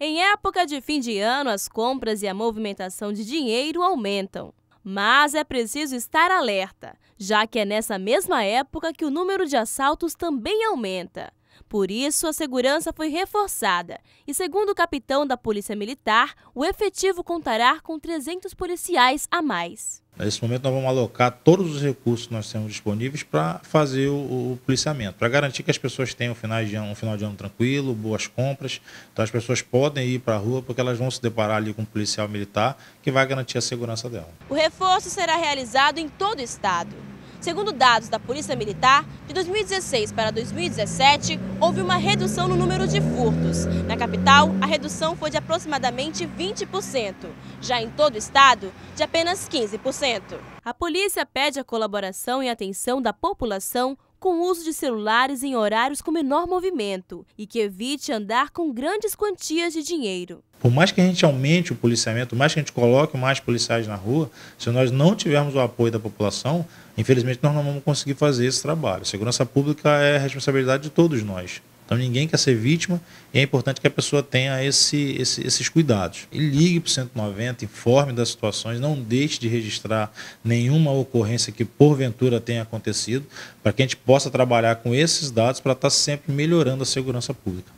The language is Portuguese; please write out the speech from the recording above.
Em época de fim de ano, as compras e a movimentação de dinheiro aumentam. Mas é preciso estar alerta, já que é nessa mesma época que o número de assaltos também aumenta. Por isso, a segurança foi reforçada e, segundo o capitão da Polícia Militar, o efetivo contará com 300 policiais a mais. Nesse momento, nós vamos alocar todos os recursos que nós temos disponíveis para fazer o, o policiamento, para garantir que as pessoas tenham um final, de ano, um final de ano tranquilo, boas compras. Então, as pessoas podem ir para a rua porque elas vão se deparar ali com um policial militar que vai garantir a segurança dela. O reforço será realizado em todo o estado. Segundo dados da Polícia Militar, de 2016 para 2017, houve uma redução no número de furtos. Na capital, a redução foi de aproximadamente 20%, já em todo o estado, de apenas 15%. A polícia pede a colaboração e atenção da população com o uso de celulares em horários com menor movimento e que evite andar com grandes quantias de dinheiro. Por mais que a gente aumente o policiamento, por mais que a gente coloque mais policiais na rua, se nós não tivermos o apoio da população, infelizmente nós não vamos conseguir fazer esse trabalho. Segurança pública é responsabilidade de todos nós. Então ninguém quer ser vítima e é importante que a pessoa tenha esse, esse, esses cuidados. E ligue para o 190, informe das situações, não deixe de registrar nenhuma ocorrência que porventura tenha acontecido, para que a gente possa trabalhar com esses dados para estar sempre melhorando a segurança pública.